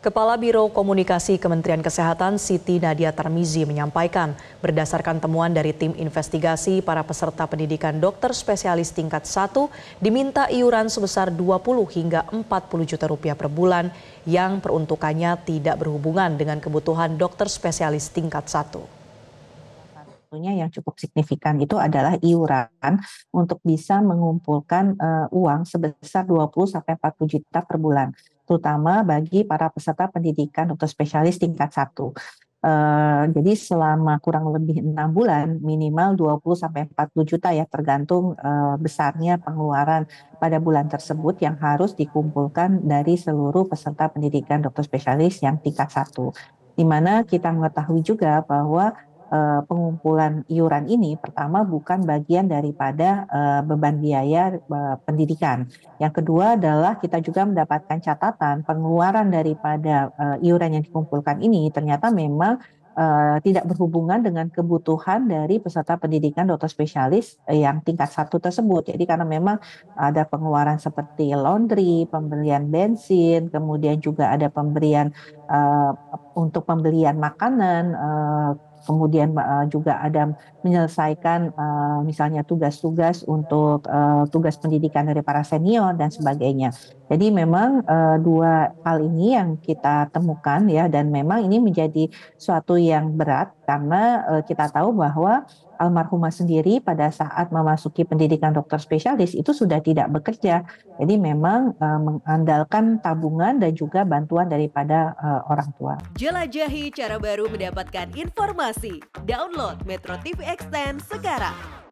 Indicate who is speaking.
Speaker 1: Kepala Biro Komunikasi Kementerian Kesehatan Siti Nadia Tarmizi menyampaikan berdasarkan temuan dari tim investigasi para peserta pendidikan dokter spesialis tingkat 1 diminta iuran sebesar 20 hingga 40 juta rupiah per bulan yang peruntukannya tidak berhubungan dengan kebutuhan dokter spesialis tingkat 1
Speaker 2: satunya yang cukup signifikan itu adalah iuran untuk bisa mengumpulkan uh, uang sebesar 20 sampai 40 juta per bulan, terutama bagi para peserta pendidikan dokter spesialis tingkat 1. Uh, eh, jadi selama kurang lebih enam bulan minimal 20 sampai 40 juta ya tergantung uh, besarnya pengeluaran pada bulan tersebut yang harus dikumpulkan dari seluruh peserta pendidikan dokter spesialis yang tingkat satu. Di mana kita mengetahui juga bahwa Eh, pengumpulan iuran ini pertama bukan bagian daripada eh, beban biaya eh, pendidikan. Yang kedua adalah kita juga mendapatkan catatan pengeluaran daripada iuran yang dikumpulkan ini ternyata memang tidak berhubungan dengan kebutuhan dari peserta pendidikan dokter spesialis yang tingkat satu tersebut. Jadi karena memang ada pengeluaran seperti laundry, pembelian bensin, kemudian juga ada pemberian uh, untuk pembelian makanan, uh, kemudian uh, juga ada menyelesaikan uh, misalnya tugas-tugas untuk uh, tugas pendidikan dari para senior dan sebagainya. Jadi memang uh, dua hal ini yang kita temukan ya dan memang ini menjadi suatu yang berat karena e, eh, kita tahu bahwa almarhumah sendiri pada saat memasuki pendidikan dokter spesialis itu sudah tidak bekerja. Jadi memang e, mengandalkan tabungan dan juga bantuan daripada e, orang tua.
Speaker 1: Jelajahi cara baru mendapatkan informasi. Download Metro TV Extend sekarang.